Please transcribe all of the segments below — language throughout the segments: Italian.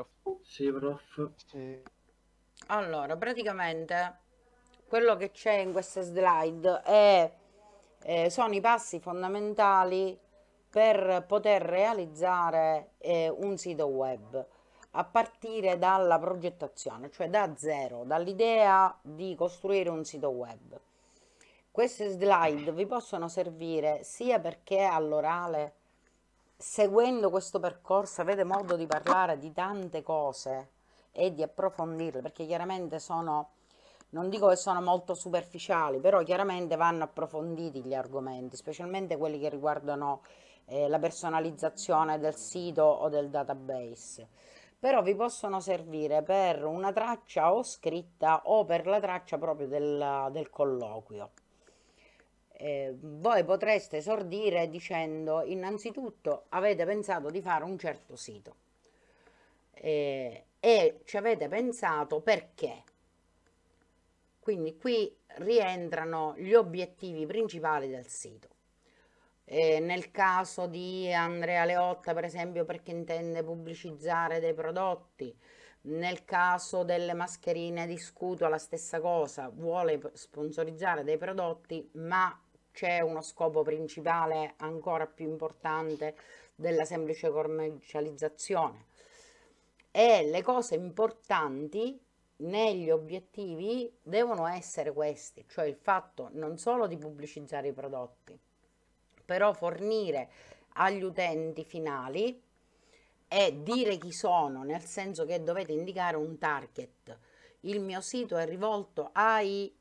Sephiroth. Sephiroth. Sì. Allora, praticamente quello che c'è in queste slide è, eh, sono i passi fondamentali per poter realizzare eh, un sito web a partire dalla progettazione, cioè da zero, dall'idea di costruire un sito web. Queste slide vi possono servire sia perché all'orale seguendo questo percorso avete modo di parlare di tante cose e di approfondirle, perché chiaramente sono, non dico che sono molto superficiali, però chiaramente vanno approfonditi gli argomenti, specialmente quelli che riguardano eh, la personalizzazione del sito o del database. Però vi possono servire per una traccia o scritta o per la traccia proprio del, del colloquio eh, voi potreste esordire dicendo innanzitutto avete pensato di fare un certo sito eh, e ci avete pensato perché. Quindi qui rientrano gli obiettivi principali del sito. Eh, nel caso di Andrea Leotta, per esempio, perché intende pubblicizzare dei prodotti, nel caso delle mascherine di discuto la stessa cosa, vuole sponsorizzare dei prodotti, ma c'è uno scopo principale ancora più importante della semplice commercializzazione e le cose importanti negli obiettivi devono essere questi, cioè il fatto non solo di pubblicizzare i prodotti, però fornire agli utenti finali e dire chi sono, nel senso che dovete indicare un target. Il mio sito è rivolto ai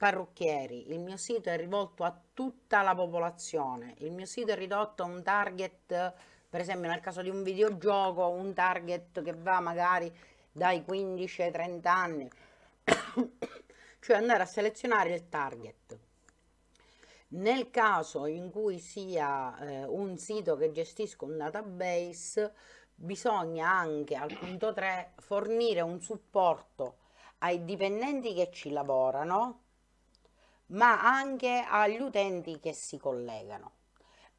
parrucchieri, il mio sito è rivolto a tutta la popolazione, il mio sito è ridotto a un target, per esempio nel caso di un videogioco, un target che va magari dai 15 ai 30 anni, cioè andare a selezionare il target. Nel caso in cui sia eh, un sito che gestisca un database, bisogna anche al punto 3 fornire un supporto ai dipendenti che ci lavorano ma anche agli utenti che si collegano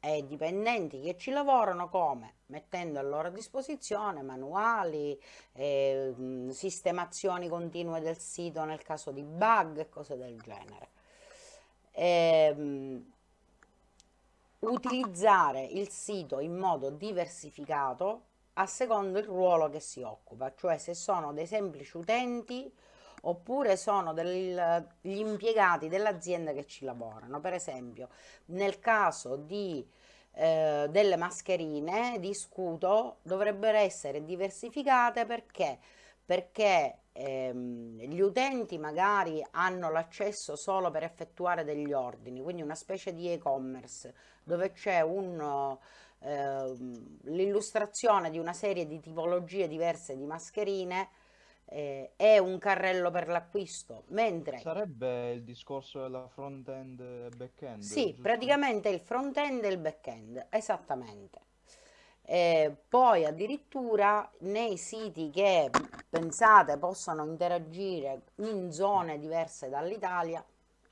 e ai dipendenti che ci lavorano come mettendo a loro disposizione manuali, eh, sistemazioni continue del sito nel caso di bug e cose del genere. Eh, utilizzare il sito in modo diversificato a secondo il ruolo che si occupa, cioè se sono dei semplici utenti oppure sono degli impiegati dell'azienda che ci lavorano. Per esempio, nel caso di, eh, delle mascherine di scudo dovrebbero essere diversificate perché, perché ehm, gli utenti magari hanno l'accesso solo per effettuare degli ordini, quindi una specie di e-commerce dove c'è un ehm, l'illustrazione di una serie di tipologie diverse di mascherine eh, è un carrello per l'acquisto, mentre... Sarebbe il discorso della front-end e back-end? Sì, giusto? praticamente il front-end e il back-end, esattamente. Eh, poi addirittura nei siti che pensate possano interagire in zone diverse dall'Italia,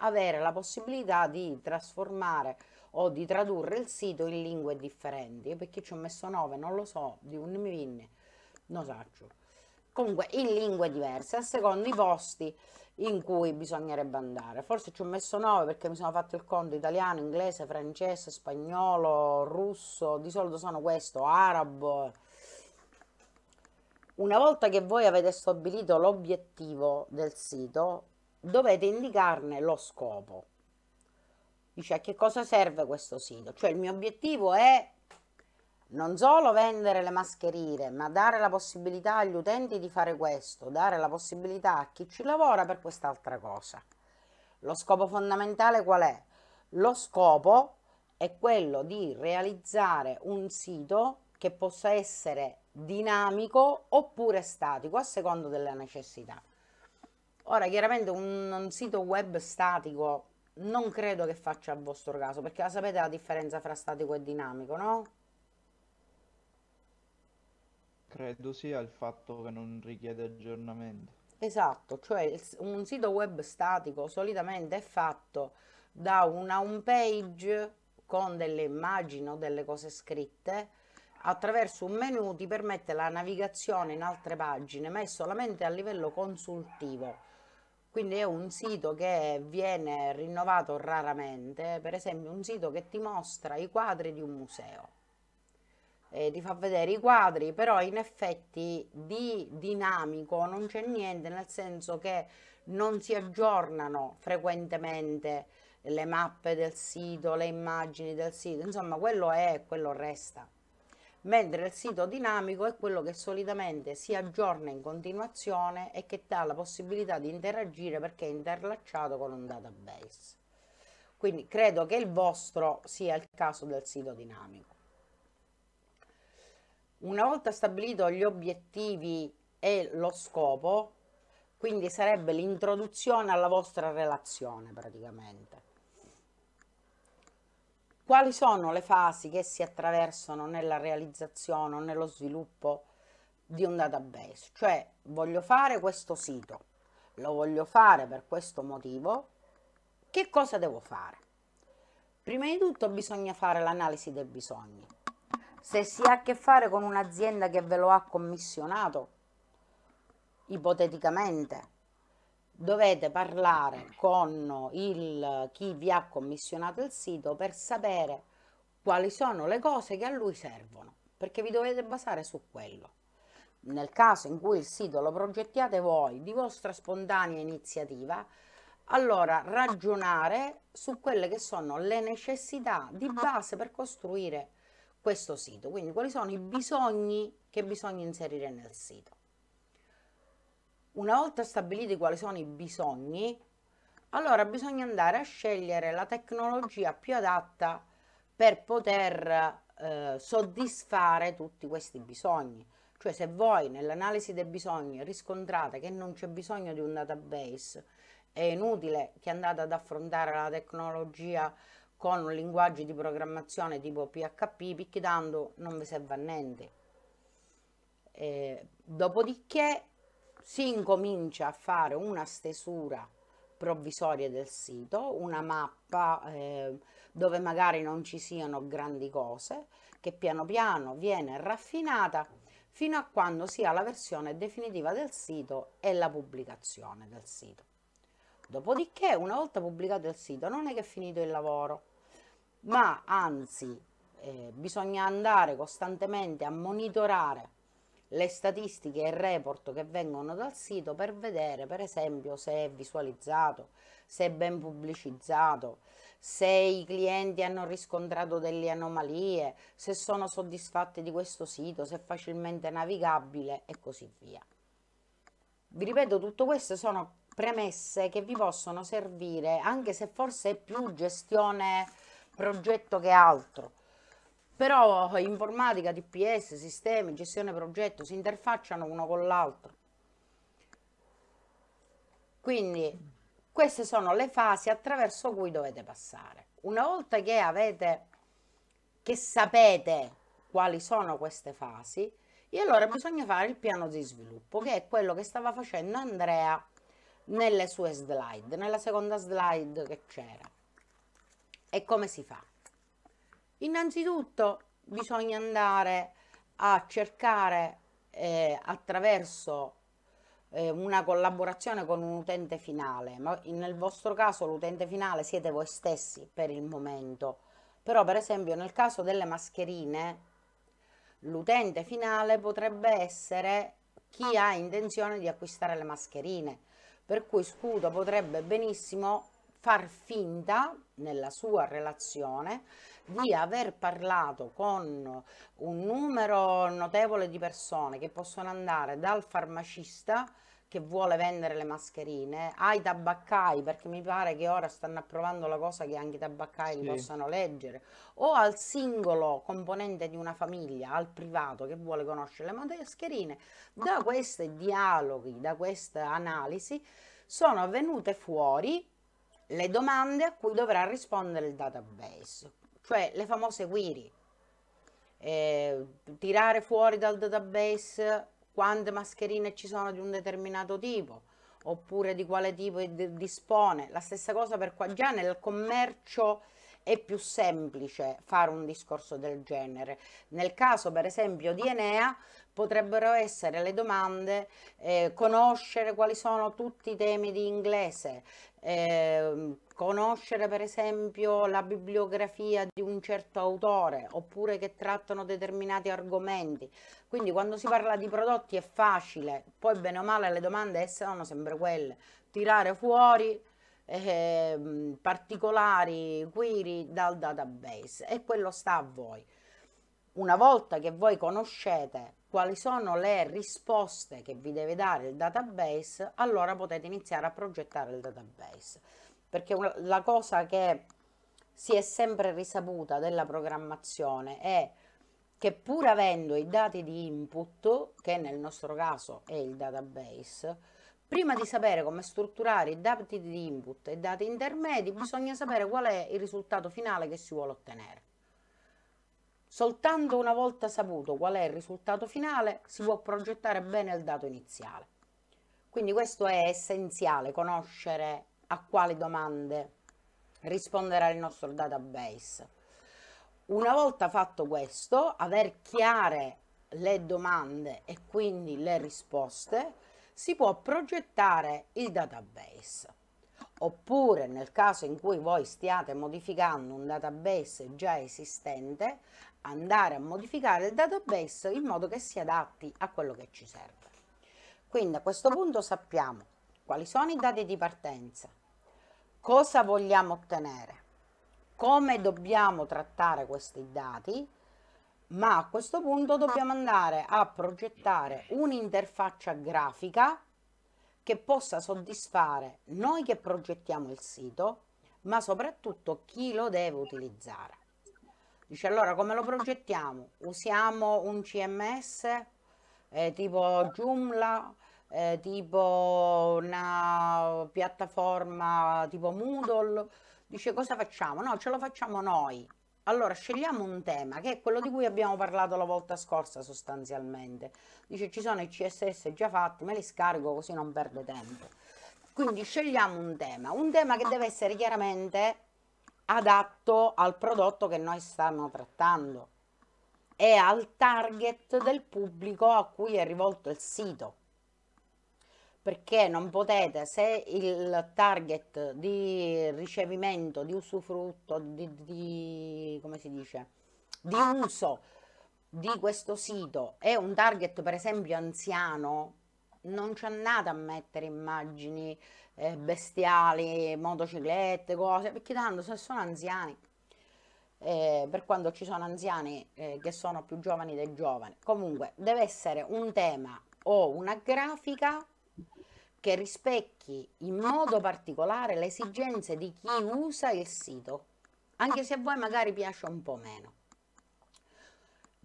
avere la possibilità di trasformare o di tradurre il sito in lingue differenti. Perché ci ho messo 9, non lo so, di un minimo, non saccio comunque in lingue diverse a seconda i posti in cui bisognerebbe andare. Forse ci ho messo 9 perché mi sono fatto il conto italiano, inglese, francese, spagnolo, russo, di solito sono questo, arabo. Una volta che voi avete stabilito l'obiettivo del sito, dovete indicarne lo scopo. Dice a che cosa serve questo sito? Cioè il mio obiettivo è non solo vendere le mascherine, ma dare la possibilità agli utenti di fare questo, dare la possibilità a chi ci lavora per quest'altra cosa. Lo scopo fondamentale qual è? Lo scopo è quello di realizzare un sito che possa essere dinamico oppure statico a secondo della necessità. Ora, chiaramente un, un sito web statico non credo che faccia il vostro caso, perché la sapete la differenza fra statico e dinamico, no? Credo sia il fatto che non richiede aggiornamento. Esatto, cioè un sito web statico solitamente è fatto da una home page con delle immagini o delle cose scritte attraverso un menu ti permette la navigazione in altre pagine, ma è solamente a livello consultivo. Quindi è un sito che viene rinnovato raramente, per esempio un sito che ti mostra i quadri di un museo eh, ti fa vedere i quadri, però in effetti di dinamico non c'è niente, nel senso che non si aggiornano frequentemente le mappe del sito, le immagini del sito, insomma quello è e quello resta. Mentre il sito dinamico è quello che solitamente si aggiorna in continuazione e che dà la possibilità di interagire perché è interlacciato con un database. Quindi credo che il vostro sia il caso del sito dinamico. Una volta stabilito gli obiettivi e lo scopo, quindi sarebbe l'introduzione alla vostra relazione praticamente. Quali sono le fasi che si attraversano nella realizzazione o nello sviluppo di un database? Cioè voglio fare questo sito, lo voglio fare per questo motivo, che cosa devo fare? Prima di tutto bisogna fare l'analisi dei bisogni se si ha a che fare con un'azienda che ve lo ha commissionato, ipoteticamente, dovete parlare con il, chi vi ha commissionato il sito per sapere quali sono le cose che a lui servono, perché vi dovete basare su quello. Nel caso in cui il sito lo progettiate voi di vostra spontanea iniziativa, allora ragionare su quelle che sono le necessità di base per costruire questo sito, quindi quali sono i bisogni che bisogna inserire nel sito. Una volta stabiliti quali sono i bisogni, allora bisogna andare a scegliere la tecnologia più adatta per poter eh, soddisfare tutti questi bisogni. Cioè se voi nell'analisi dei bisogni riscontrate che non c'è bisogno di un database, è inutile che andate ad affrontare la tecnologia con un linguaggio di programmazione tipo PHP, picchidando non vi serve a niente. Eh, dopodiché si incomincia a fare una stesura provvisoria del sito, una mappa eh, dove magari non ci siano grandi cose, che piano piano viene raffinata fino a quando si ha la versione definitiva del sito e la pubblicazione del sito. Dopodiché, una volta pubblicato il sito, non è che è finito il lavoro, ma anzi eh, bisogna andare costantemente a monitorare le statistiche e il report che vengono dal sito per vedere per esempio se è visualizzato, se è ben pubblicizzato, se i clienti hanno riscontrato delle anomalie, se sono soddisfatti di questo sito, se è facilmente navigabile e così via. Vi ripeto, tutto questo sono premesse che vi possono servire anche se forse è più gestione progetto che altro. Però informatica, DPS, sistemi, gestione progetto si interfacciano uno con l'altro. Quindi queste sono le fasi attraverso cui dovete passare. Una volta che avete, che sapete quali sono queste fasi, e allora bisogna fare il piano di sviluppo, che è quello che stava facendo Andrea nelle sue slide, nella seconda slide che c'era. E come si fa? Innanzitutto bisogna andare a cercare eh, attraverso eh, una collaborazione con un utente finale, ma nel vostro caso l'utente finale siete voi stessi per il momento, però per esempio nel caso delle mascherine l'utente finale potrebbe essere chi ha intenzione di acquistare le mascherine, per cui Scudo potrebbe benissimo far finta nella sua relazione di aver parlato con un numero notevole di persone che possono andare dal farmacista che vuole vendere le mascherine, ai tabaccai, perché mi pare che ora stanno approvando la cosa che anche i tabaccai sì. li possano leggere, o al singolo componente di una famiglia, al privato che vuole conoscere le mascherine, da questi dialoghi, da questa analisi, sono venute fuori le domande a cui dovrà rispondere il database, cioè le famose query. Eh, tirare fuori dal database quante mascherine ci sono di un determinato tipo oppure di quale tipo dispone. La stessa cosa per qua già nel commercio è più semplice fare un discorso del genere. Nel caso per esempio di Enea potrebbero essere le domande, eh, conoscere quali sono tutti i temi di inglese, eh, conoscere per esempio la bibliografia di un certo autore oppure che trattano determinati argomenti. Quindi quando si parla di prodotti è facile, poi bene o male le domande sono sempre quelle, tirare fuori eh, particolari query dal database e quello sta a voi. Una volta che voi conoscete quali sono le risposte che vi deve dare il database, allora potete iniziare a progettare il database. Perché una, la cosa che si è sempre risaputa della programmazione è che pur avendo i dati di input, che nel nostro caso è il database, prima di sapere come strutturare i dati di input e i dati intermedi, bisogna sapere qual è il risultato finale che si vuole ottenere. Soltanto una volta saputo qual è il risultato finale si può progettare bene il dato iniziale. Quindi questo è essenziale, conoscere a quali domande risponderà il nostro database. Una volta fatto questo, aver chiare le domande e quindi le risposte, si può progettare il database oppure nel caso in cui voi stiate modificando un database già esistente, andare a modificare il database in modo che si adatti a quello che ci serve. Quindi a questo punto sappiamo quali sono i dati di partenza, cosa vogliamo ottenere, come dobbiamo trattare questi dati, ma a questo punto dobbiamo andare a progettare un'interfaccia grafica che possa soddisfare noi che progettiamo il sito, ma soprattutto chi lo deve utilizzare. Dice allora come lo progettiamo? Usiamo un CMS eh, tipo Joomla, eh, tipo una piattaforma tipo Moodle? Dice cosa facciamo? No, ce lo facciamo noi, allora, scegliamo un tema che è quello di cui abbiamo parlato la volta scorsa sostanzialmente. Dice ci sono i CSS già fatti, me li scarico così non perdo tempo. Quindi scegliamo un tema, un tema che deve essere chiaramente adatto al prodotto che noi stiamo trattando e al target del pubblico a cui è rivolto il sito perché non potete, se il target di ricevimento, di usufrutto, di, di, come si dice, di ah. uso di questo sito è un target per esempio anziano, non ci andate a mettere immagini eh, mm. bestiali, motociclette, cose, perché tanto se sono anziani, eh, per quando ci sono anziani eh, che sono più giovani dei giovani, comunque deve essere un tema o una grafica che rispecchi in modo particolare le esigenze di chi usa il sito, anche se a voi magari piace un po' meno.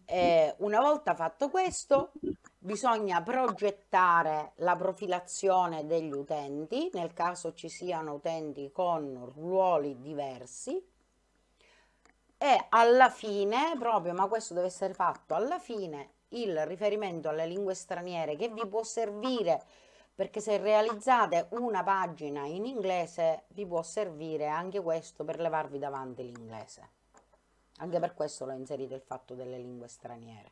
Eh, una volta fatto questo, bisogna progettare la profilazione degli utenti, nel caso ci siano utenti con ruoli diversi, e alla fine, proprio, ma questo deve essere fatto alla fine, il riferimento alle lingue straniere che vi può servire perché se realizzate una pagina in inglese vi può servire anche questo per levarvi davanti l'inglese. Anche per questo l'ho inserito il fatto delle lingue straniere.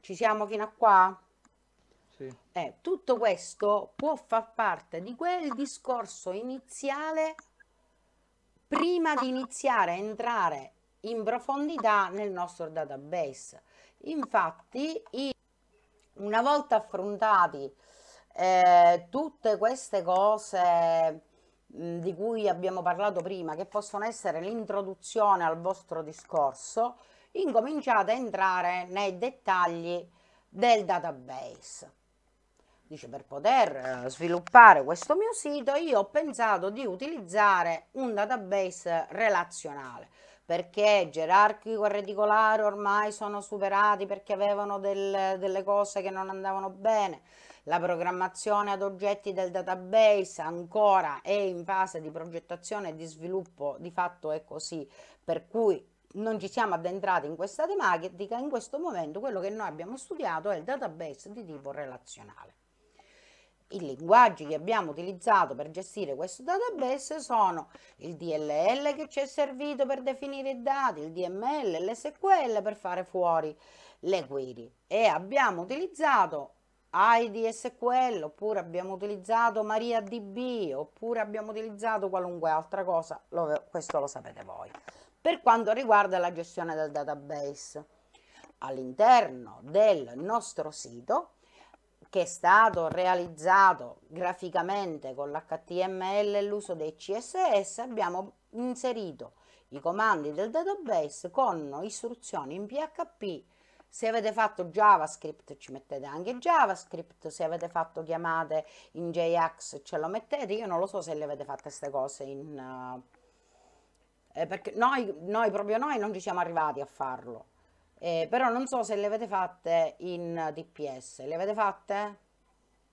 Ci siamo fino a qua? Sì. Eh, tutto questo può far parte di quel discorso iniziale prima di iniziare a entrare in profondità nel nostro database. Infatti, una volta affrontati eh, tutte queste cose mh, mm, di cui abbiamo parlato prima, che possono essere l'introduzione al vostro discorso, incominciate a entrare nei dettagli del database. Dice, per poter eh, sviluppare questo mio sito, io ho pensato di utilizzare un database relazionale perché gerarchico e reticolare ormai sono superati perché avevano del, delle cose che non andavano bene, la programmazione ad oggetti del database ancora è in fase di progettazione e di sviluppo, di fatto è così, per cui non ci siamo addentrati in questa tematica, in questo momento quello che noi abbiamo studiato è il database di tipo relazionale i linguaggi che abbiamo utilizzato per gestire questo database sono il DLL che ci è servito per definire i dati, il DML, l'SQL per fare fuori le query e abbiamo utilizzato IDSQL oppure abbiamo utilizzato MariaDB oppure abbiamo utilizzato qualunque altra cosa, lo, questo lo sapete voi. Per quanto riguarda la gestione del database, all'interno del nostro sito che è stato realizzato graficamente con l'HTML e l'uso dei CSS, abbiamo inserito i comandi del database con istruzioni in PHP. Se avete fatto JavaScript ci mettete anche JavaScript, se avete fatto chiamate in JAX ce lo mettete, io non lo so se le avete fatte queste cose in... Uh, perché noi, noi, proprio noi non ci siamo arrivati a farlo eh, però non so se le avete fatte in DPS. Le avete fatte?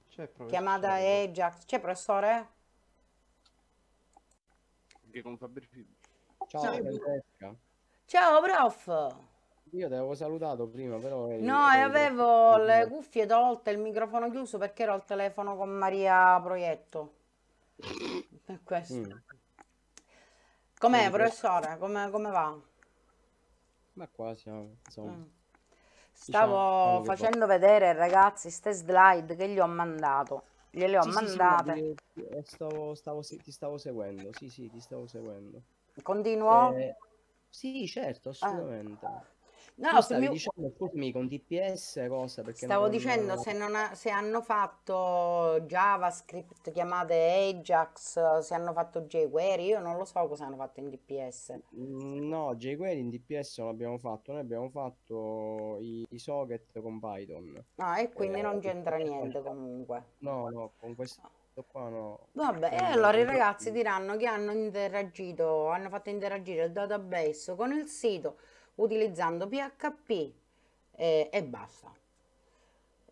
C'è professore. Chiamata Ajax. C'è professore? Anche con Fabio Ciao, Ciao. Ciao prof. Io ti avevo salutato prima, però... No, e avevo le cuffie tolte, il microfono chiuso perché ero al telefono con Maria Proietto. questo. Mm. Com'è, professore? Come, come va? Ma qua siamo, insomma. Mm. Diciamo, stavo diciamo, facendo vedere, ragazzi, ste slide che gli ho mandato. Gliele ho sì, mandate. Sì, sì, ti, eh, stavo, stavo, ti stavo seguendo, sì, sì, ti stavo seguendo. Continuo? Eh, sì, certo, ah. assolutamente. Ah. No, tu stavi mio... dicendo, scusami, con DPS cosa? Perché Stavo non... dicendo, se, ha, se, hanno fatto JavaScript, chiamate Ajax, se hanno fatto jQuery, io non lo so cosa hanno fatto in DPS. Mm, no, jQuery in DPS non abbiamo fatto, noi abbiamo fatto i, i socket con Python. Ah, e quindi eh, non c'entra niente comunque. No, no, con questo qua no. Vabbè, e allora i ragazzi diranno che hanno interagito, hanno fatto interagire il database con il sito utilizzando PHP eh, e basta.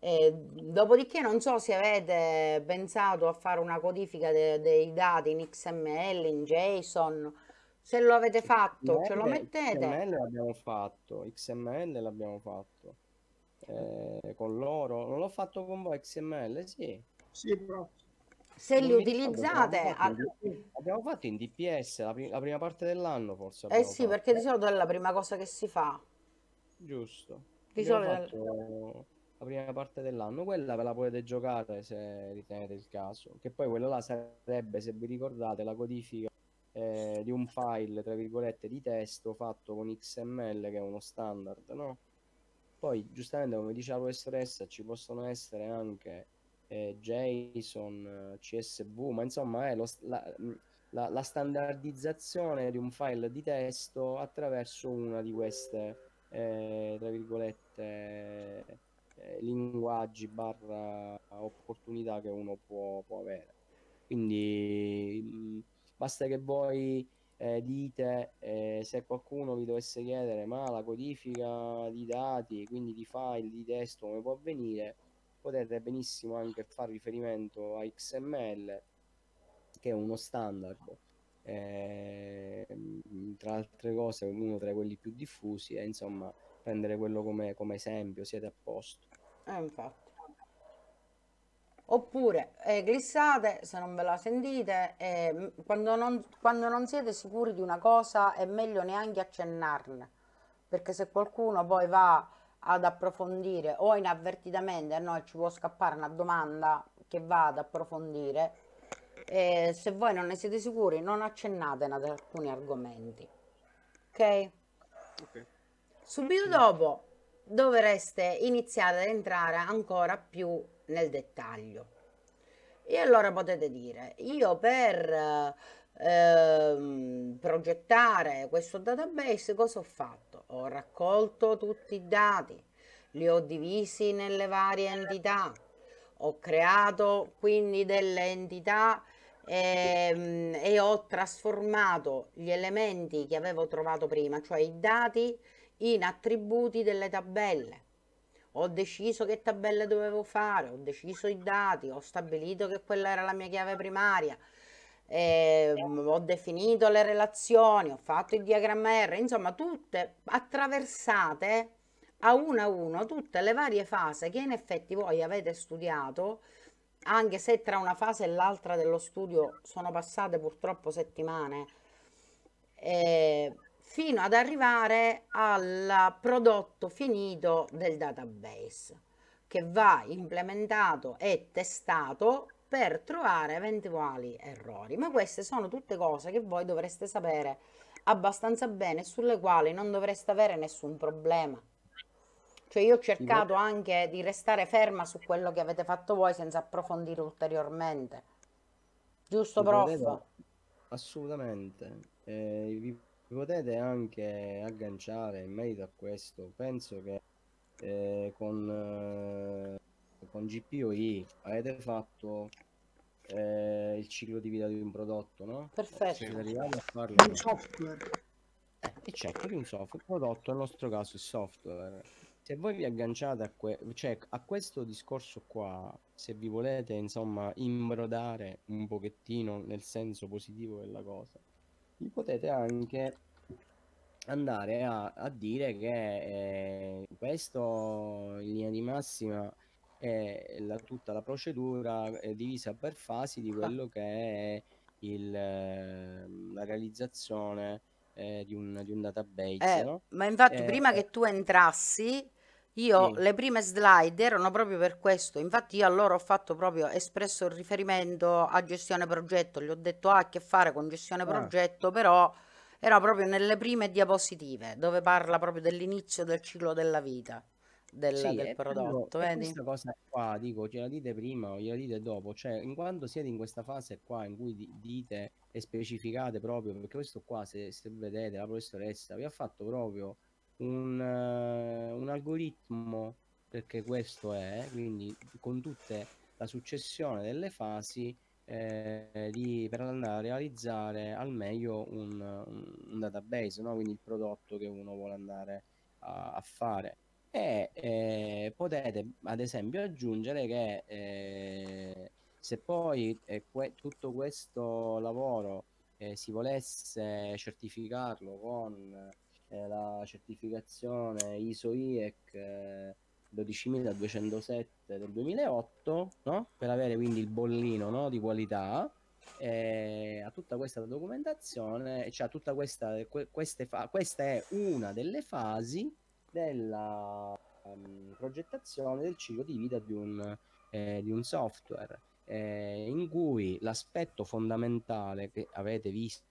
E dopodiché non so se avete pensato a fare una codifica de dei dati in XML, in JSON, se lo avete fatto XML, ce lo mettete. XML l'abbiamo fatto, XML l'abbiamo fatto eh, con loro, non l'ho fatto con voi XML, sì. Sì, però se li utilizzate abbiamo fatto, a... abbiamo fatto in DPS la, prim la prima parte dell'anno forse eh sì fatto. perché di solito è la prima cosa che si fa giusto di solito la prima parte dell'anno quella ve la potete giocare se ritenete il caso che poi quella là sarebbe se vi ricordate la codifica eh, di un file tra virgolette di testo fatto con XML che è uno standard no? poi giustamente come diceva la professoressa ci possono essere anche eh, JSON, CSV, ma insomma è eh, lo, la, mm, la, la, standardizzazione di un file di testo attraverso una di queste, eh, tra virgolette, eh, linguaggi barra opportunità che uno può, può avere. Quindi mh, mm, basta che voi eh, dite eh, se qualcuno vi dovesse chiedere ma la codifica di dati, quindi di file, di testo, come può avvenire, potete benissimo anche fare riferimento a XML che è uno standard eh, tra altre cose uno tra quelli più diffusi e insomma prendere quello come, come esempio siete a posto eh, infatti oppure eh, glissate se non ve la sentite eh, quando, non, quando, non, siete sicuri di una cosa è meglio neanche accennarne perché se qualcuno poi va ad approfondire o inavvertitamente a noi ci può scappare una domanda che va ad approfondire e eh, se voi non ne siete sicuri non accennate ad alcuni argomenti ok, okay. subito dopo dovreste iniziare ad entrare ancora più nel dettaglio e allora potete dire, io per ehm, progettare questo database cosa ho fatto? Ho raccolto tutti i dati, li ho divisi nelle varie entità, ho creato quindi delle entità e, ehm, e, ho trasformato gli elementi che avevo trovato prima, cioè i dati, in attributi delle tabelle ho deciso che tabelle dovevo fare, ho deciso i dati, ho stabilito che quella era la mia chiave primaria, eh, ho definito le relazioni, ho fatto il diagramma R, insomma tutte attraversate a uno a uno tutte le varie fasi che in effetti voi avete studiato, anche se tra una fase e l'altra dello studio sono passate purtroppo settimane. Eh, fino ad arrivare al prodotto finito del database che va implementato e testato per trovare eventuali errori. Ma queste sono tutte cose che voi dovreste sapere abbastanza bene, sulle quali non dovreste avere nessun problema. Cioè io ho cercato anche di restare ferma su quello che avete fatto voi senza approfondire ulteriormente. Giusto, prof? Assolutamente. Eh, vi vi potete anche agganciare in merito a questo, penso che eh, con, eh, con GPOI avete fatto eh, il ciclo di vita di un prodotto, no? Perfetto. Siete arrivati a farlo. Un software. Eh, e c'è per un software, prodotto nel nostro caso il software. Se voi vi agganciate a, que cioè, a questo discorso qua, se vi volete insomma imbrodare un pochettino nel senso positivo della cosa, gli potete anche andare a, a dire che eh, questo in linea di massima è la, tutta la procedura eh, divisa per fasi di ah. quello che è il, ehm, la realizzazione eh, di, un, di, un, database. Eh, no? Ma infatti eh, prima che tu entrassi io Mm. le prime slide erano proprio per questo, infatti io allora ho fatto proprio espresso il riferimento a gestione progetto, gli ho detto ah, ha a che fare con gestione Ah. progetto, però era proprio nelle prime diapositive dove parla proprio dell'inizio del ciclo della vita del, Sì, del prodotto, e vedi? questa cosa qua, dico, ce la dite prima o gliela dite dopo, cioè, in quanto siete in questa fase qua in cui dite e specificate proprio, perché questo qua, se, se vedete, la professoressa vi ha fatto proprio un, uh, un algoritmo, perché questo è, quindi con tutta la successione delle fasi eh, di, per andare a realizzare al meglio un, un database, no? quindi il prodotto che uno vuole andare a, a fare. E eh, potete ad esempio aggiungere che eh, se poi eh, que- tutto questo lavoro eh, si volesse certificarlo con eh, la certificazione ISO IEC 12207 eh, del 2008, no? per avere quindi il bollino no? di qualità. Eh, a tutta questa documentazione, cioè tutta questa, queste fa- questa è una delle fasi della um, progettazione del ciclo di vita di un, eh, di un software, eh, in cui l'aspetto fondamentale che avete visto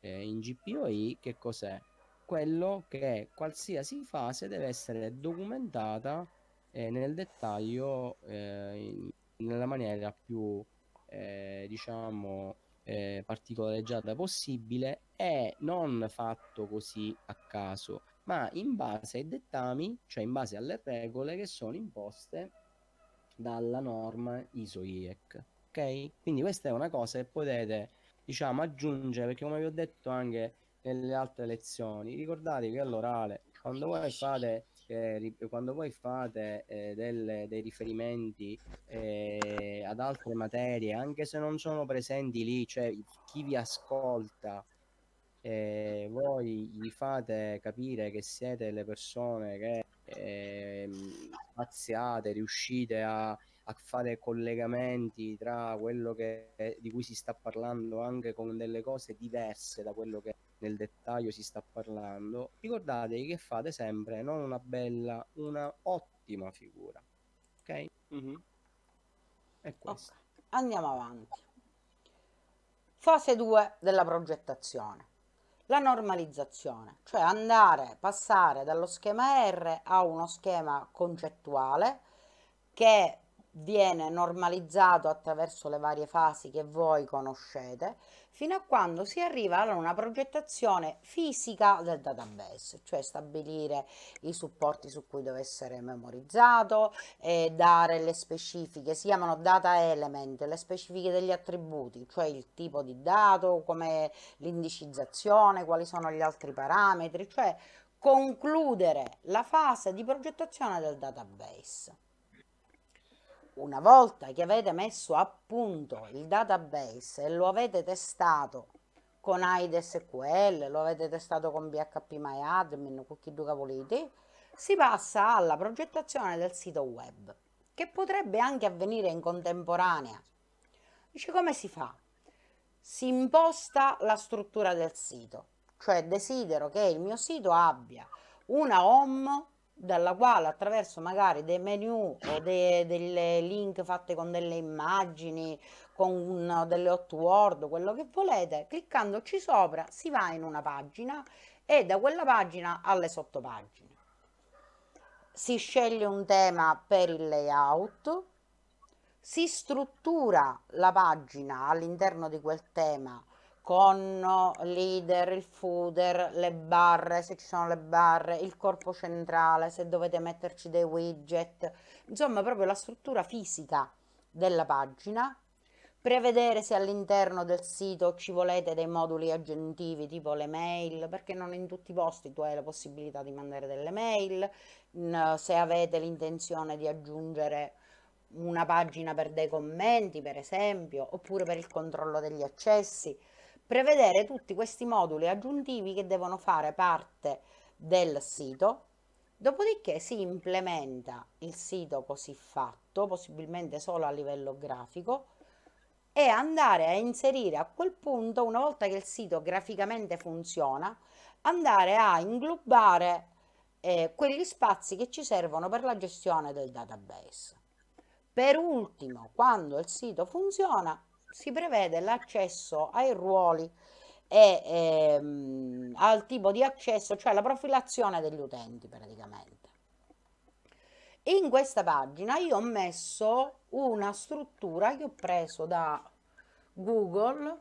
eh, in GPOI, che cos'è? quello che qualsiasi fase deve essere documentata eh, nel dettaglio eh, in, nella maniera più eh, diciamo eh, particolareggiata possibile e non fatto così a caso ma in base ai dettami cioè in base alle regole che sono imposte dalla norma ISO-IEC ok quindi questa è una cosa che potete diciamo aggiungere perché come vi ho detto anche nelle altre lezioni. Ricordatevi che all'orale, quando voi fate, eh, quando voi fate eh, delle, dei riferimenti eh, ad altre materie, anche se non sono presenti lì, cioè chi vi ascolta, eh, voi gli fate capire che siete le persone che eh, spaziate, riuscite a, a, fare collegamenti tra quello che, di cui si sta parlando anche con delle cose diverse da quello che nel dettaglio si sta parlando, ricordatevi che fate sempre non una bella, una ottima figura. Ok? Mm-hmm. È questo. Okay. Andiamo avanti. Fase 2 della progettazione. La normalizzazione, cioè andare, passare dallo schema R a uno schema concettuale che viene normalizzato attraverso le varie fasi che voi conoscete, fino a quando si arriva a una progettazione fisica del database, cioè stabilire i supporti su cui deve essere memorizzato, e eh, dare le specifiche, si chiamano data element, le specifiche degli attributi, cioè il tipo di dato, come l'indicizzazione, quali sono gli altri parametri, cioè concludere la fase di progettazione del database una volta che avete messo a punto il database e lo avete testato con AIDSQL, lo avete testato con phpMyAdmin, My Admin, con chi duca volete, si passa alla progettazione del sito web, che potrebbe anche avvenire in contemporanea. Dice come si fa? Si imposta la struttura del sito, cioè desidero che il mio sito abbia una home dalla quale attraverso magari dei menu o dei, delle link fatti con delle immagini, con un, delle hot word, quello che volete, cliccandoci sopra si va in una pagina e da quella pagina alle sottopagine. Si sceglie un tema per il layout, si struttura la pagina all'interno di quel tema con leader, il fooder, le barre, se ci sono le barre, il corpo centrale, se dovete metterci dei widget, insomma proprio la struttura fisica della pagina, prevedere se all'interno del sito ci volete dei moduli aggiuntivi tipo le mail, perché non in tutti i posti tu hai la possibilità di mandare delle mail, mm, se avete l'intenzione di aggiungere una pagina per dei commenti per esempio, oppure per il controllo degli accessi, prevedere tutti questi moduli aggiuntivi che devono fare parte del sito, dopodiché si implementa il sito così fatto, possibilmente solo a livello grafico, e andare a inserire a quel punto, una volta che il sito graficamente funziona, andare a inglobare eh, quegli spazi che ci servono per la gestione del database. Per ultimo, quando il sito funziona, si prevede l'accesso ai ruoli e ehm, al tipo di accesso, cioè la profilazione degli utenti praticamente. In questa pagina io ho messo una struttura che ho preso da Google,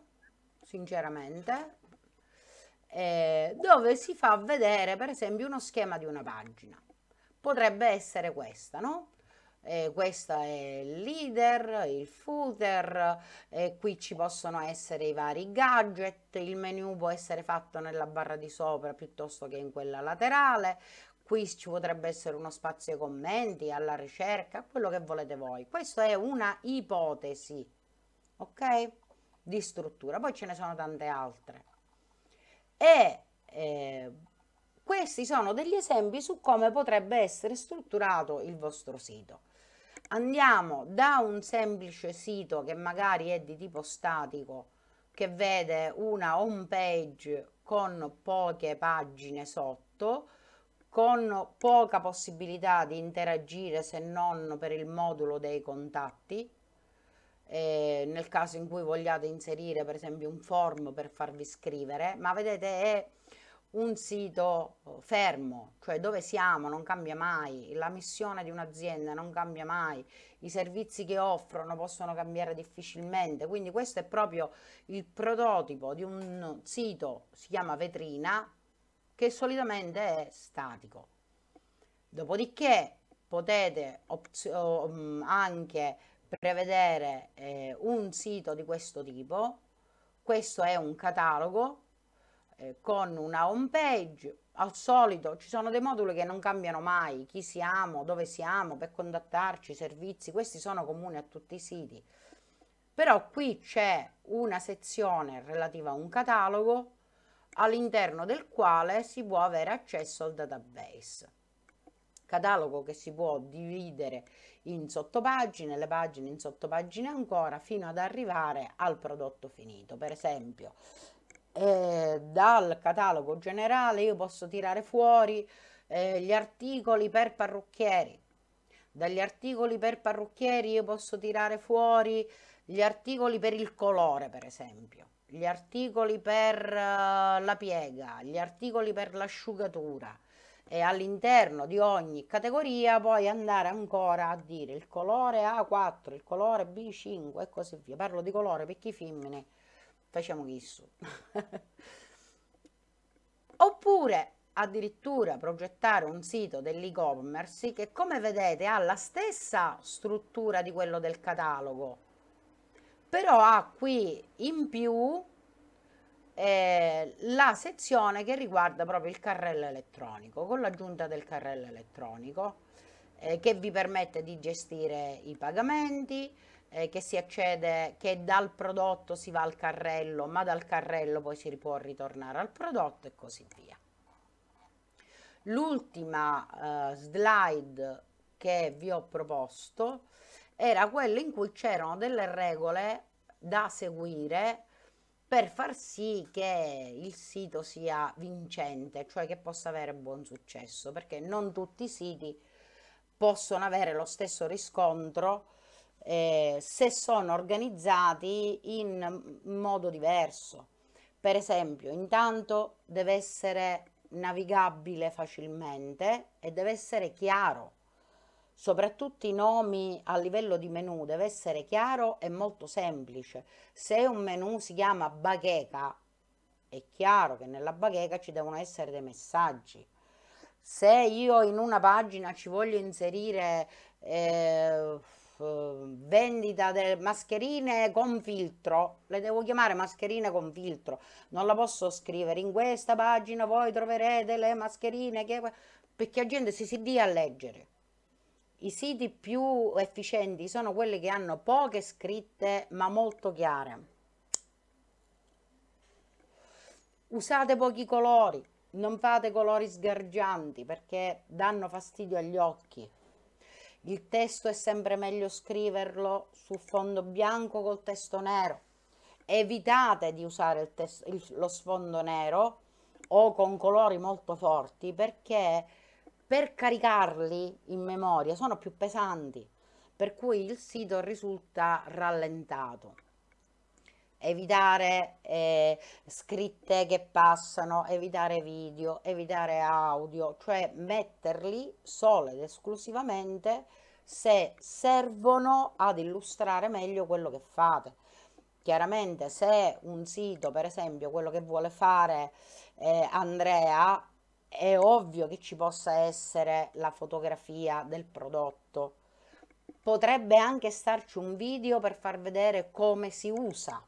sinceramente, eh, dove si fa vedere per esempio uno schema di una pagina. Potrebbe essere questa, no? eh, questo è il leader, il footer, eh, qui ci possono essere i vari gadget, il menu può essere fatto nella barra di sopra piuttosto che in quella laterale, qui ci potrebbe essere uno spazio ai commenti, alla ricerca, quello che volete voi. Questa è una ipotesi, ok? Di struttura, poi ce ne sono tante altre. E eh, questi sono degli esempi su come potrebbe essere strutturato il vostro sito andiamo da un semplice sito che magari è di tipo statico, che vede una home page con poche pagine sotto, con poca possibilità di interagire se non per il modulo dei contatti, eh, nel caso in cui vogliate inserire per esempio un form per farvi scrivere, ma vedete è un sito eh, fermo, cioè dove siamo non cambia mai, la missione di un'azienda non cambia mai, i servizi che offrono possono cambiare difficilmente, quindi questo è proprio il prototipo di un sito, si chiama vetrina, che solitamente è statico. Dopodiché potete mm, anche prevedere eh, un sito di questo tipo, questo è un catalogo eh, con una home page, al solito ci sono dei moduli che non cambiano mai, chi siamo, dove siamo, per contattarci, servizi, questi sono comuni a tutti i siti. Però qui c'è una sezione relativa a un catalogo all'interno del quale si può avere accesso al database. Catalogo che si può dividere in sottopagine, le pagine in sottopagine ancora, fino ad arrivare al prodotto finito. Per esempio, eh, dal catalogo generale io posso tirare fuori eh, gli articoli per parrucchieri. Dagli articoli per parrucchieri io posso tirare fuori gli articoli per il colore, per esempio, gli articoli per uh, la piega, gli articoli per l'asciugatura e all'interno di ogni categoria puoi andare ancora a dire il colore A4, il colore B5 e così via. Parlo di colore per chi femmine facciamo questo. Oppure addirittura progettare un sito dell'e-commerce che come vedete ha la stessa struttura di quello del catalogo, però ha qui in più eh, la sezione che riguarda proprio il carrello elettronico, con l'aggiunta del carrello elettronico eh, che vi permette di gestire i pagamenti, eh, che si accede, che dal prodotto si va al carrello, ma dal carrello poi si può ritornare al prodotto e così via. L'ultima eh, slide che vi ho proposto era quella in cui c'erano delle regole da seguire per far sì che il sito sia vincente, cioè che possa avere buon successo, perché non tutti i siti possono avere lo stesso riscontro eh, se sono organizzati in modo diverso. Per esempio, intanto deve essere navigabile facilmente e deve essere chiaro. Soprattutto i nomi a livello di menu deve essere chiaro e molto semplice. Se un menu si chiama bacheca, è chiaro che nella bacheca ci devono essere dei messaggi. Se io in una pagina ci voglio inserire eh, Ehm, vendita delle mascherine con filtro le devo chiamare mascherine con filtro non la posso scrivere in questa pagina voi troverete le mascherine che... perché la gente si si dia a leggere i siti più efficienti sono quelli che hanno poche scritte ma molto chiare usate pochi colori non fate colori sgargianti perché danno fastidio agli occhi il testo è sempre meglio scriverlo su fondo bianco col testo nero. Evitate di usare il testo, il, lo sfondo nero o con colori molto forti perché per caricarli in memoria sono più pesanti, per cui il sito risulta rallentato evitare eh, scritte che passano, evitare video, evitare audio, cioè metterli solo ed esclusivamente se servono ad illustrare meglio quello che fate. Chiaramente se un sito, per esempio, quello che vuole fare eh, Andrea, è ovvio che ci possa essere la fotografia del prodotto. Potrebbe anche starci un video per far vedere come si usa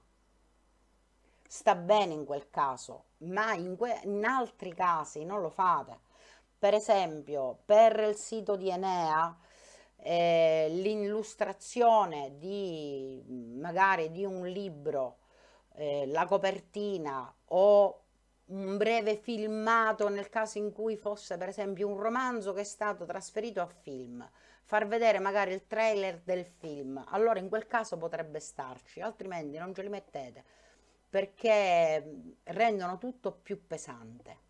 sta bene in quel caso, ma in, in altri casi non lo fate. Per esempio, per il sito di Enea, eh, l'illustrazione di magari di un libro, eh, la copertina o un breve filmato nel caso in cui fosse per esempio un romanzo che è stato trasferito a film, far vedere magari il trailer del film, allora in quel caso potrebbe starci, altrimenti non ce li mettete perché rendono tutto più pesante.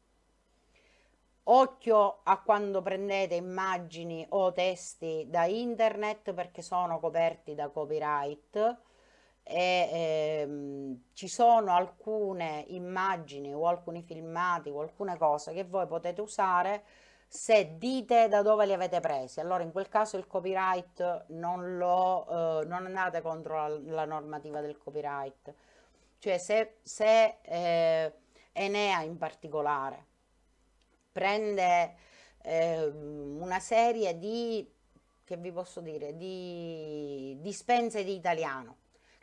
Occhio a quando prendete immagini o testi da internet perché sono coperti da copyright e ehm, ci sono alcune immagini o alcuni filmati o alcune cose che voi potete usare se dite da dove li avete presi. Allora in quel caso il copyright non lo eh, non andate contro la, la normativa del copyright cioè se, se eh, Enea in particolare prende eh, una serie di, che vi posso dire, di dispense di italiano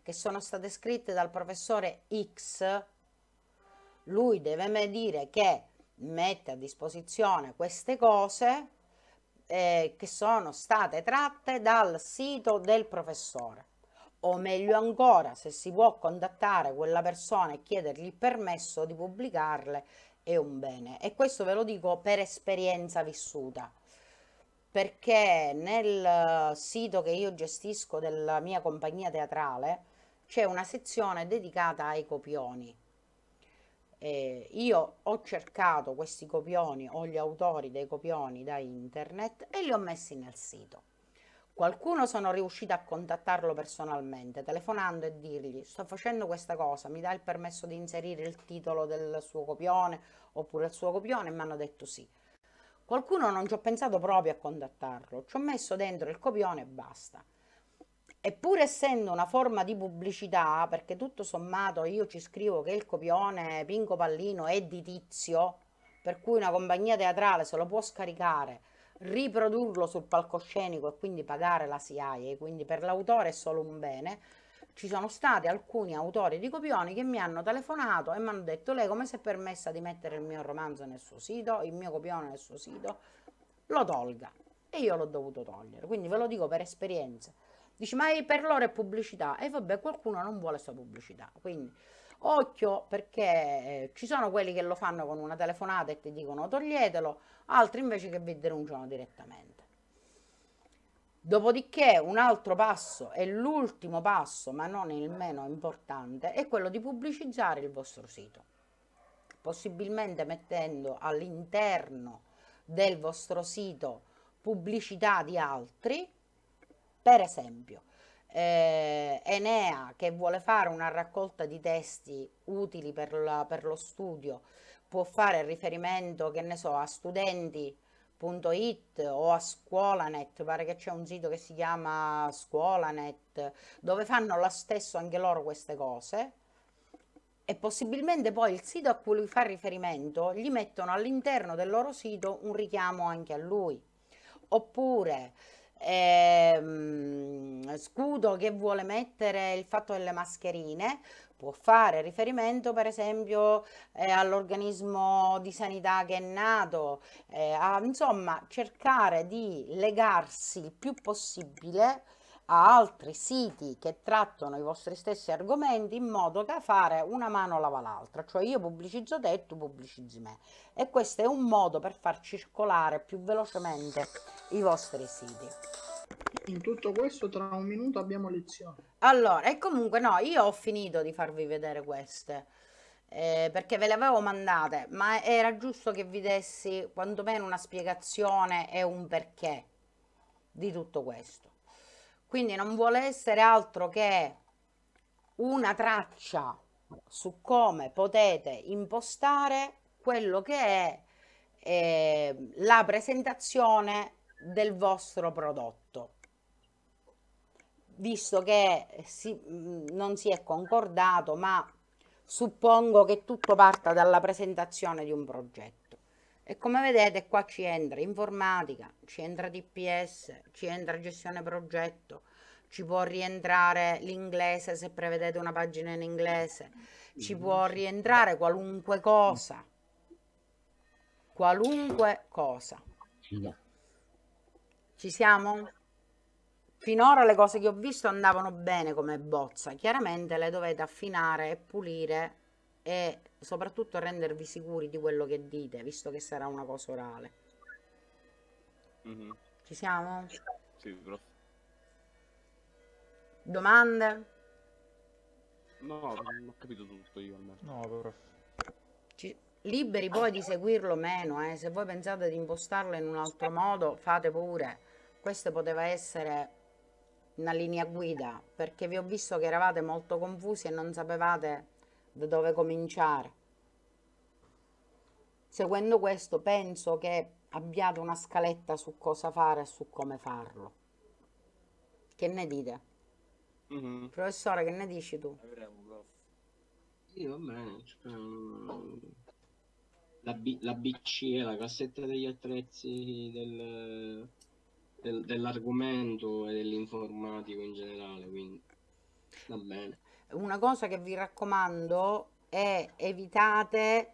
che sono state scritte dal professore X, lui deve dire che mette a disposizione queste cose eh, che sono state tratte dal sito del professore o meglio ancora se si può contattare quella persona e chiedergli il permesso di pubblicarle è un bene e questo ve lo dico per esperienza vissuta perché nel eh, sito che io gestisco della mia compagnia teatrale c'è una sezione dedicata ai copioni eh, io ho cercato questi copioni o gli autori dei copioni da internet e li ho messi nel sito Qualcuno sono riuscita a contattarlo personalmente, telefonando e dirgli sto facendo questa cosa, mi dà il permesso di inserire il titolo del suo copione oppure il suo copione e mi hanno detto sì. Qualcuno non ci ho pensato proprio a contattarlo, ci ho messo dentro il copione e basta. Eppure essendo una forma di pubblicità, perché tutto sommato io ci scrivo che il copione Pinco Pallino è di tizio, per cui una compagnia teatrale se lo può scaricare riprodurlo sul palcoscenico e quindi pagare la SIAE, quindi per l'autore è solo un bene, ci sono stati alcuni autori di copioni che mi hanno telefonato e mi hanno detto lei come si è permessa di mettere il mio romanzo nel suo sito, il mio copione nel suo sito, lo tolga. E io l'ho dovuto togliere, quindi ve lo dico per esperienza. Dici ma per loro è pubblicità e vabbè qualcuno non vuole sua pubblicità, quindi... Occhio perché eh, ci sono quelli che lo fanno con una telefonata e ti dicono toglietelo, altri invece che vi denunciano direttamente. Dopodiché un altro passo e l'ultimo passo, ma non il meno importante, è quello di pubblicizzare il vostro sito, possibilmente mettendo all'interno del vostro sito pubblicità di altri, per esempio eh, Enea che vuole fare una raccolta di testi utili per, la, per lo studio può fare riferimento, che ne so, a studenti.it o a scuolanet, pare che c'è un sito che si chiama scuolanet, dove fanno lo stesso anche loro queste cose e possibilmente poi il sito a cui lui fa riferimento gli mettono all'interno del loro sito un richiamo anche a lui. Oppure ehm, scudo che vuole mettere il fatto delle mascherine, può fare riferimento per esempio eh, all'organismo di sanità che è nato, eh, a, insomma cercare di legarsi il più possibile a altri siti che trattano i vostri stessi argomenti in modo da fare una mano lava l'altra, cioè io pubblicizzo te e tu pubblicizzi me. E questo è un modo per far circolare più velocemente i vostri siti. In tutto questo tra un minuto abbiamo lezione. Allora, e comunque no, io ho finito di farvi vedere queste. Eh, perché ve le avevo mandate, ma era giusto che vi dessi quantomeno una spiegazione e un perché di tutto questo quindi non vuole essere altro che una traccia su come potete impostare quello che è eh, la presentazione del vostro prodotto visto che si, mm, non si è concordato ma suppongo che tutto parta dalla presentazione di un progetto e come vedete qua ci entra informatica, ci entra DPS, ci entra gestione progetto, ci può rientrare l'inglese se prevedete una pagina in inglese, ci mm. può rientrare qualunque cosa, qualunque cosa. Ci siamo? Finora le cose che ho visto andavano bene come bozza, chiaramente le dovete affinare e pulire e soprattutto rendervi sicuri di quello che dite, visto che sarà una cosa orale. Mm -hmm. Ci siamo? Sì, prof. Domande? No, non ho capito tutto io almeno. No, prof. Ci... Liberi poi di seguirlo meno, eh. se voi pensate di impostarlo in un altro modo, fate pure. Questo poteva essere una linea guida, perché vi ho visto che eravate molto confusi e non sapevate da dove cominciare. Seguendo questo penso che abbiate una scaletta su cosa fare e su come farlo. Che ne dite? Mm-hmm. Professore, che ne dici tu? Io va bene. La, B, la BC è la cassetta degli attrezzi del, del, dell'argomento e dell'informatico in generale, quindi va bene una cosa che vi raccomando è evitate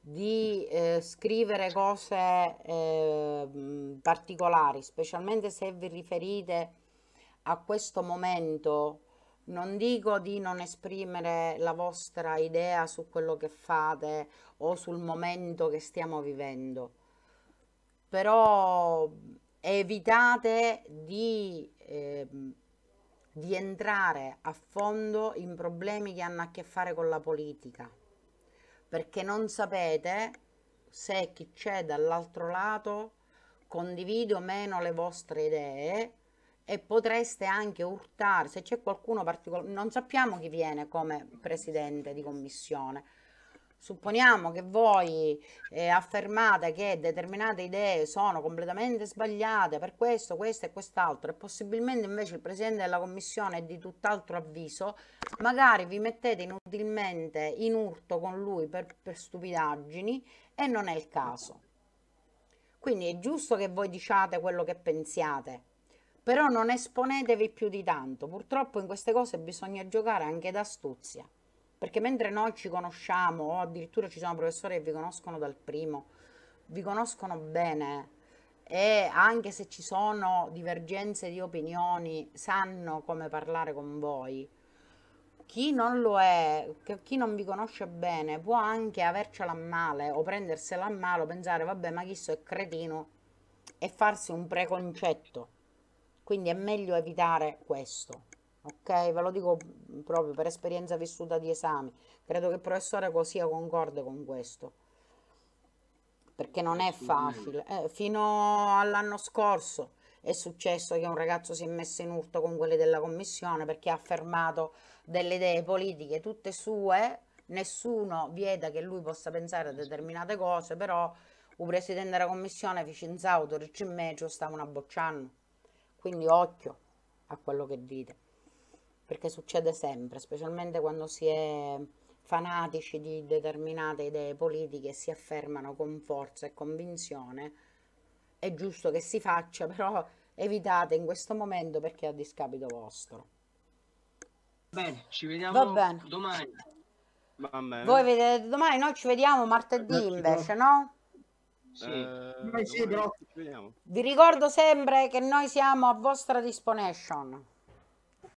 di eh, scrivere cose eh, particolari, specialmente se vi riferite a questo momento. Non dico di non esprimere la vostra idea su quello che fate o sul momento che stiamo vivendo, però evitate di eh, di entrare a fondo in problemi che hanno a che fare con la politica, perché non sapete se chi c'è dall'altro lato condivide o meno le vostre idee e potreste anche urtare se c'è qualcuno particolare, non sappiamo chi viene come presidente di commissione, Supponiamo che voi eh, affermate che determinate idee sono completamente sbagliate per questo, questo e quest'altro e possibilmente invece il Presidente della Commissione è di tutt'altro avviso, magari vi mettete inutilmente in urto con lui per, per stupidaggini e non è il caso. Quindi è giusto che voi diciate quello che pensiate, però non esponetevi più di tanto. Purtroppo in queste cose bisogna giocare anche d'astuzia perché mentre noi ci conosciamo o addirittura ci sono professori che vi conoscono dal primo, vi conoscono bene e anche se ci sono divergenze di opinioni sanno come parlare con voi. Chi non lo è, chi non vi conosce bene, può anche avercela a male o prendersela a male o pensare vabbè ma chi so è cretino e farsi un preconcetto. Quindi è meglio evitare questo ok? Ve lo dico proprio per esperienza vissuta di esami. Credo che il professore così concorde con questo, perché non è facile. Eh, fino all'anno scorso è successo che un ragazzo si è messo in urto con quelli della commissione perché ha affermato delle idee politiche tutte sue, nessuno vieta che lui possa pensare a determinate cose, però il presidente della commissione Vicenzo Autorici in Mecio stavano a abbocciando, quindi occhio a quello che dite perché succede sempre, specialmente quando si è fanatici di determinate idee politiche e si affermano con forza e convinzione, è giusto che si faccia, però evitate in questo momento perché è a discapito vostro. Bene, ci vediamo bene. domani. Bene. Voi vedete domani, noi ci vediamo martedì invece, no? Sì, eh, sì però... Vi ricordo sempre che noi siamo a vostra disposizione.